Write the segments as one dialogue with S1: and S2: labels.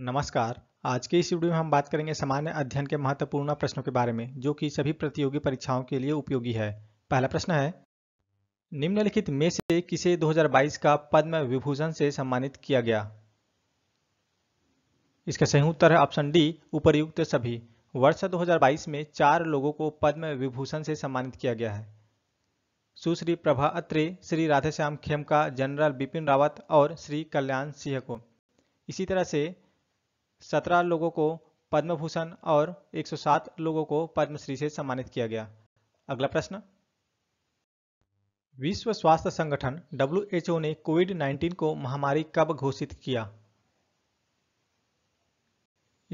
S1: नमस्कार आज के इस वीडियो में हम बात करेंगे सामान्य अध्ययन के महत्वपूर्ण प्रश्नों के बारे में जो कि सभी प्रतियोगी परीक्षाओं के लिए उपयोगी है पहला प्रश्न है निम्नलिखित में से किसे 2022 का पद्म विभूषण से सम्मानित किया गया इसका सही उत्तर है ऑप्शन डी उपरयुक्त सभी वर्ष दो में चार लोगों को पद्म विभूषण से सम्मानित किया गया है सुश्री प्रभा अत्रे श्री राधेश्याम खेमका जनरल बिपिन रावत और श्री कल्याण सिंह को इसी तरह से सत्रह लोगों को पद्म भूषण और 107 लोगों को पद्मश्री से सम्मानित किया गया अगला प्रश्न विश्व स्वास्थ्य संगठन डब्ल्यू ने कोविड 19 को महामारी कब घोषित किया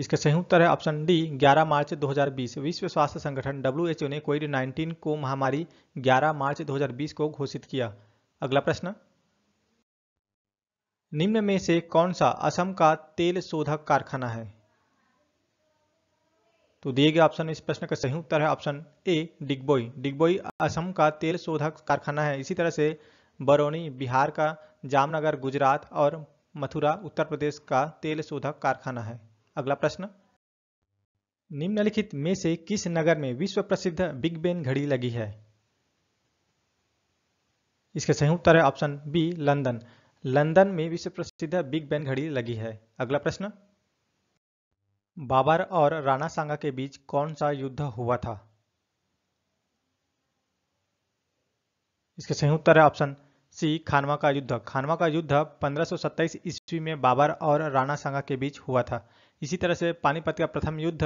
S1: इसका सही उत्तर है ऑप्शन डी 11 मार्च 2020 विश्व स्वास्थ्य संगठन डब्ल्यू ने कोविड 19 को महामारी 11 मार्च 2020 को घोषित किया अगला प्रश्न निम्न में से कौन सा असम का तेल शोधक कारखाना है तो दिए गए ऑप्शन इस प्रश्न का सही उत्तर है ऑप्शन ए डिग्बोई डिग्बोई असम का तेल शोधक कारखाना है इसी तरह से बरौनी बिहार का जामनगर गुजरात और मथुरा उत्तर प्रदेश का तेल शोधक कारखाना है अगला प्रश्न निम्नलिखित में से किस नगर में विश्व प्रसिद्ध बिग बेन घड़ी लगी है इसका सही उत्तर है ऑप्शन बी लंदन लंदन में विश्व प्रसिद्ध बिग बैन घड़ी लगी है अगला प्रश्न बाबर और राणा सांगा के बीच कौन सा युद्ध हुआ था इसके सही उत्तर है ऑप्शन सी खानवा का युद्ध खानवा का युद्ध 1527 ईस्वी में बाबर और राणा सांगा के बीच हुआ था इसी तरह से पानीपत का प्रथम युद्ध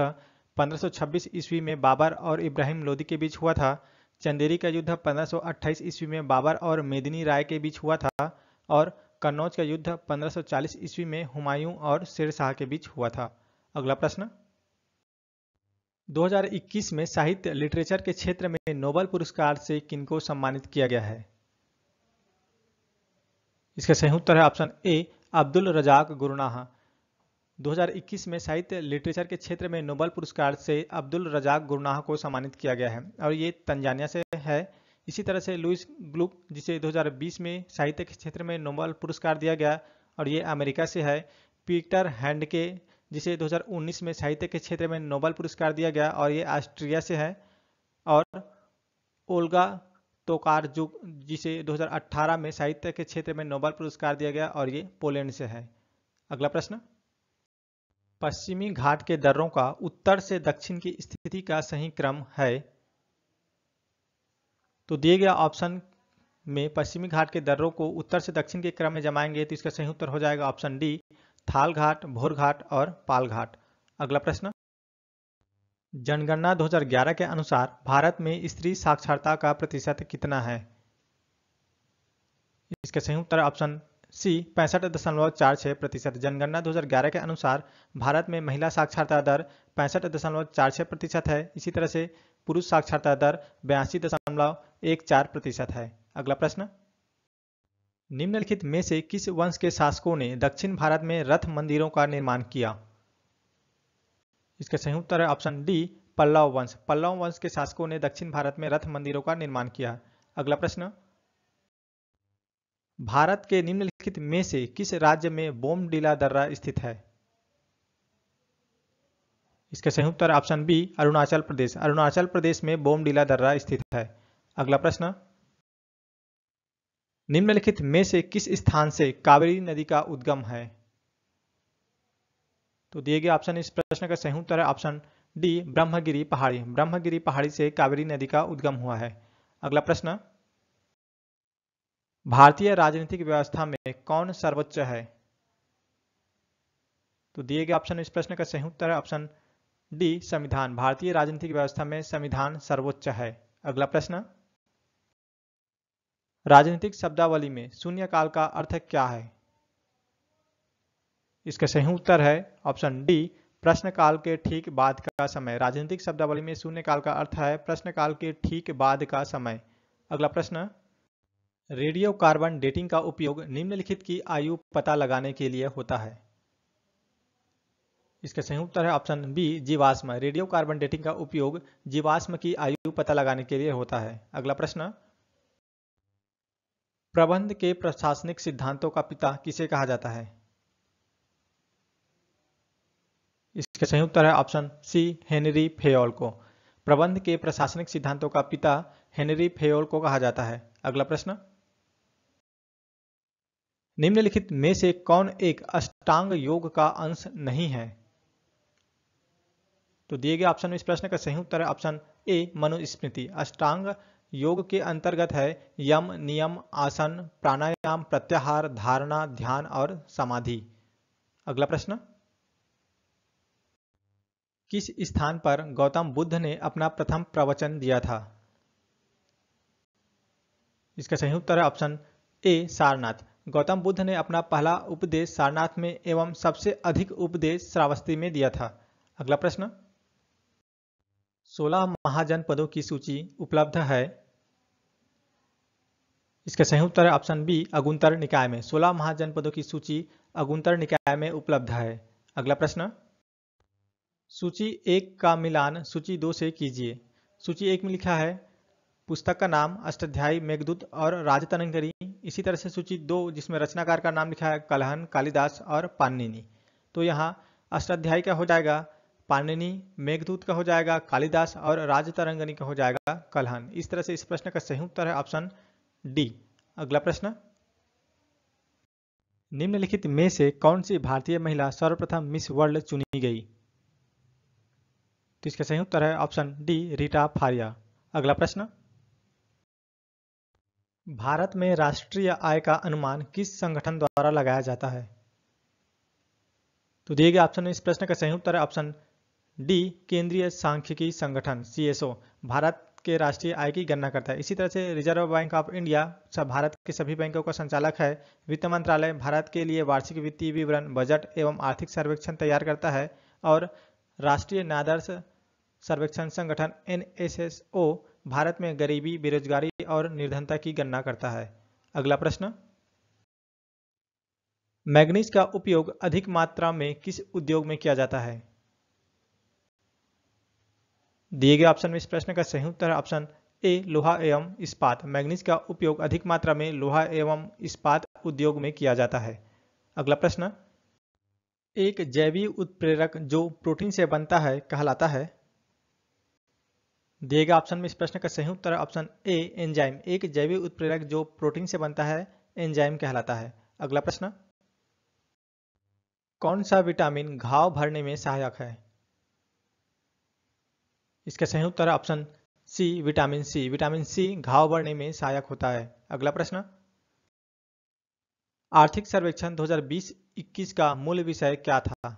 S1: 1526 ईस्वी में बाबर और इब्राहिम लोदी के बीच हुआ था चंदेरी का युद्ध 1528 ईस्वी में बाबर और मेदिनी राय के बीच हुआ था और कन्नौज का युद्ध 1540 ईस्वी में हुमायूं और शेरशाह के बीच हुआ था अगला प्रश्न 2021 में साहित्य लिटरेचर के क्षेत्र में नोबल पुरस्कार से किनको सम्मानित किया गया है इसका सही उत्तर है option A Abdulrazak Gurnah 2021 में साहित्य लिटरेचर के क्षेत्र में नोबल पुरस्कार से अब्दुल रजाक गुरुनाह को सम्मानित किया गया है और ये तंजानिया से है इसी तरह से लुइस ग्लुक जिसे 2020 में साहित्य के क्षेत्र में नोबल पुरस्कार दिया गया और ये अमेरिका से है पीटर हैंडके जिसे 2019 में साहित्य के क्षेत्र में नोबल पुरस्कार दिया गया और ये ऑस्ट्रिया से है और ओल्गा तोकार जो जिसे 2018 में साहित्य के क्षेत्र में नोबल पुरस्कार दिया गया और ये पोलैंड से है अगला प्रश्न पश्चिमी घाट के दर्रों का उत्तर से दक्षिण की स्थिति का सही क्रम है तो दिए गए ऑप्शन में पश्चिमी घाट के दर्रों को उत्तर से दक्षिण के क्रम में जमाएंगे तो इसका सही उत्तर हो जाएगा ऑप्शन डी थाल घाट भोर घाट और पाल घाट अगला प्रश्न जनगणना 2011 के अनुसार भारत में स्त्री साक्षरता का प्रतिशत कितना है इसका सही उत्तर ऑप्शन सी पैंसठ दशमलव चार छः प्रतिशत जनगणना 2011 के अनुसार भारत में महिला साक्षरता दर पैंसठ दशमलव चार छः प्रतिशत है इसी तरह से पुरुष साक्षरता दर बयासी दशमलव एक चार प्रतिशत है अगला प्रश्न निम्नलिखित में से किस वंश के शासकों ने दक्षिण भारत में रथ मंदिरों का निर्माण किया इसका सही उत्तर है ऑप्शन डी पल्लव वंश पल्लव वंश के शासकों ने दक्षिण भारत में रथ मंदिरों का निर्माण किया अगला प्रश्न भारत के निम्नलिखित में से किस राज्य में बोमडीला दर्रा स्थित है इसका सही उत्तर ऑप्शन बी अरुणाचल प्रदेश अरुणाचल प्रदेश में बोमडीला दर्रा स्थित है अगला प्रश्न निम्नलिखित में से किस स्थान से कावेरी नदी का उद्गम है तो दिए गए ऑप्शन इस प्रश्न का सही उत्तर है ऑप्शन डी ब्रह्मगिरी पहाड़ी ब्रह्मगिरी पहाड़ी से कावेरी नदी का उद्गम हुआ है अगला प्रश्न भारतीय राजनीतिक व्यवस्था में कौन सर्वोच्च है तो दिए गए ऑप्शन इस प्रश्न का सही उत्तर है ऑप्शन डी संविधान भारतीय राजनीतिक व्यवस्था में संविधान सर्वोच्च है अगला प्रश्न राजनीतिक शब्दावली में शून्यकाल का अर्थ क्या है इसका सही उत्तर है ऑप्शन डी प्रश्नकाल के ठीक बाद का समय राजनीतिक शब्दावली में शून्यकाल का अर्थ है प्रश्नकाल के ठीक बाद का समय अगला प्रश्न रेडियो कार्बन डेटिंग का उपयोग निम्नलिखित की आयु पता लगाने के लिए होता है इसका सही उत्तर है ऑप्शन बी जीवाश्म रेडियो कार्बन डेटिंग का उपयोग जीवाश्म की आयु पता लगाने के लिए होता है अगला प्रश्न प्रबंध के प्रशासनिक सिद्धांतों का पिता किसे कहा जाता है इसका सही उत्तर है ऑप्शन सी हेनरी फेयोल को प्रबंध के प्रशासनिक सिद्धांतों का पिता हेनरी फेयोल को कहा जाता है अगला प्रश्न निम्नलिखित में से कौन एक अष्टांग योग का अंश नहीं है तो दिए गए ऑप्शन में इस प्रश्न का सही उत्तर है ऑप्शन ए मनुस्मृति अष्टांग योग के अंतर्गत है यम नियम आसन प्राणायाम प्रत्याहार धारणा ध्यान और समाधि अगला प्रश्न किस स्थान पर गौतम बुद्ध ने अपना प्रथम प्रवचन दिया था इसका सही उत्तर है ऑप्शन ए सारनाथ गौतम बुद्ध ने अपना पहला उपदेश सारनाथ में एवं सबसे अधिक उपदेश श्रावस्ती में दिया था अगला प्रश्न 16 महाजनपदों की सूची उपलब्ध है इसका सही उत्तर है ऑप्शन बी अगुंतर निकाय में 16 महाजनपदों की सूची अगुंतर निकाय में उपलब्ध है अगला प्रश्न सूची एक का मिलान सूची दो से कीजिए सूची एक में लिखा है पुस्तक का नाम अष्टाध्यायी मेघदूत और राजतनंगरी इसी तरह से सूची दो जिसमें रचनाकार का नाम लिखा है कलहन कालिदास और पानिनी तो यहाँ अष्टाध्यायी का हो जाएगा पानिनी मेघदूत का हो जाएगा कालिदास और राजतरंगनी का हो जाएगा कलहन इस तरह से इस प्रश्न का सही उत्तर है ऑप्शन डी अगला प्रश्न निम्नलिखित में से कौन सी भारतीय महिला सर्वप्रथम मिस वर्ल्ड चुनी गई तो इसका सही उत्तर है ऑप्शन डी रीटा फारिया अगला प्रश्न भारत में राष्ट्रीय आय का अनुमान किस संगठन द्वारा लगाया जाता है तो दिए गए ऑप्शन इस प्रश्न का सही उत्तर है ऑप्शन डी केंद्रीय सांख्यिकी संगठन सीएसओ भारत के राष्ट्रीय आय की गणना करता है इसी तरह से रिजर्व बैंक ऑफ इंडिया सब भारत के सभी बैंकों का संचालक है वित्त मंत्रालय भारत के लिए वार्षिक वित्तीय विवरण बजट एवं आर्थिक सर्वेक्षण तैयार करता है और राष्ट्रीय नादर्श सर्वेक्षण संगठन एन भारत में गरीबी बेरोजगारी और निर्धनता की गणना करता है अगला प्रश्न मैग्नीज का उपयोग अधिक मात्रा में किस उद्योग में किया जाता है दिए गए ऑप्शन में इस प्रश्न का सही उत्तर है ऑप्शन ए लोहा एवं इस्पात मैग्नीज का उपयोग अधिक मात्रा में लोहा एवं इस्पात उद्योग में किया जाता है अगला प्रश्न एक जैविक उत्प्रेरक जो प्रोटीन से बनता है कहलाता है दिए गए ऑप्शन में इस प्रश्न का सही उत्तर ऑप्शन ए एंजाइम एक जैविक उत्प्रेरक जो प्रोटीन से बनता है एंजाइम कहलाता है अगला प्रश्न कौन सा विटामिन घाव भरने में सहायक है इसका सही उत्तर है option C vitamin C vitamin C घाव बढ़ने में सहायक होता है अगला प्रश्न आर्थिक सर्वेक्षण 2020-21 का मूल विषय क्या था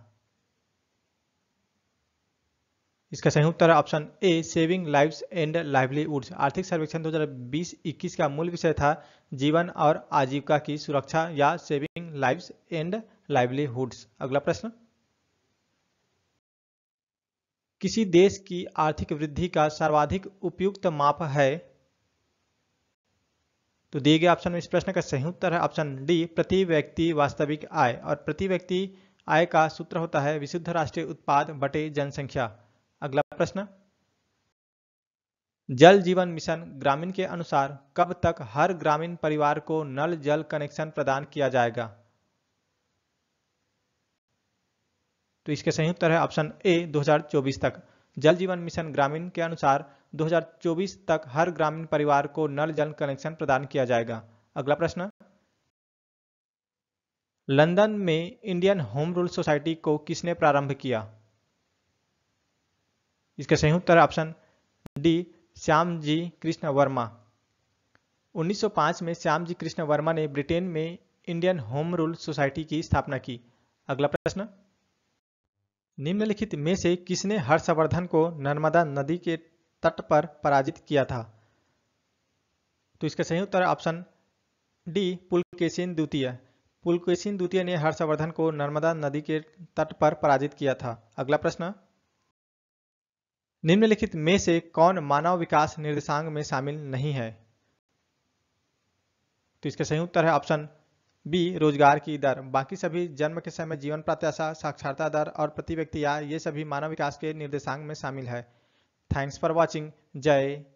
S1: इसका सही उत्तर है option A saving lives and livelihoods आर्थिक सर्वेक्षण 2020-21 का मूल विषय था जीवन और आजीविका की सुरक्षा या सेविंग लाइव्स एंड लाइवलीवुड्स अगला प्रश्न किसी देश की आर्थिक वृद्धि का सर्वाधिक उपयुक्त माप है तो दिए गए ऑप्शन में इस प्रश्न का सही उत्तर है ऑप्शन डी प्रति व्यक्ति वास्तविक आय और प्रति व्यक्ति आय का सूत्र होता है विशुद्ध राष्ट्रीय उत्पाद बटे जनसंख्या अगला प्रश्न जल जीवन मिशन ग्रामीण के अनुसार कब तक हर ग्रामीण परिवार को नल जल कनेक्शन प्रदान किया जाएगा तो इसके सही उत्तर है ऑप्शन ए 2024 तक जल जीवन मिशन ग्रामीण के अनुसार 2024 तक हर ग्रामीण परिवार को नल जल कनेक्शन प्रदान किया जाएगा अगला प्रश्न लंदन में इंडियन होम रूल सोसाइटी को किसने प्रारंभ किया इसका सही उत्तर ऑप्शन डी श्याम जी कृष्ण वर्मा 1905 में श्याम जी कृष्ण वर्मा ने ब्रिटेन में इंडियन होम रूल सोसाइटी की स्थापना की अगला प्रश्न निम्नलिखित में से किसने हर्षवर्धन को नर्मदा नदी के तट पर पराजित किया था तो इसका सही उत्तर ऑप्शन डी पुलकेशन द्वितीय पुलकेशन द्वितीय ने हर्षवर्धन को नर्मदा नदी के तट पर पराजित किया था अगला प्रश्न निम्नलिखित में से कौन मानव विकास निर्देशांक में शामिल नहीं है तो इसका सही उत्तर है ऑप्शन बी रोजगार की दर बाकी सभी जन्म के समय जीवन प्रत्याशा साक्षरता दर और प्रति व्यक्ति आय ये सभी मानव विकास के निर्देशांक में शामिल है थैंक्स फॉर वॉचिंग जय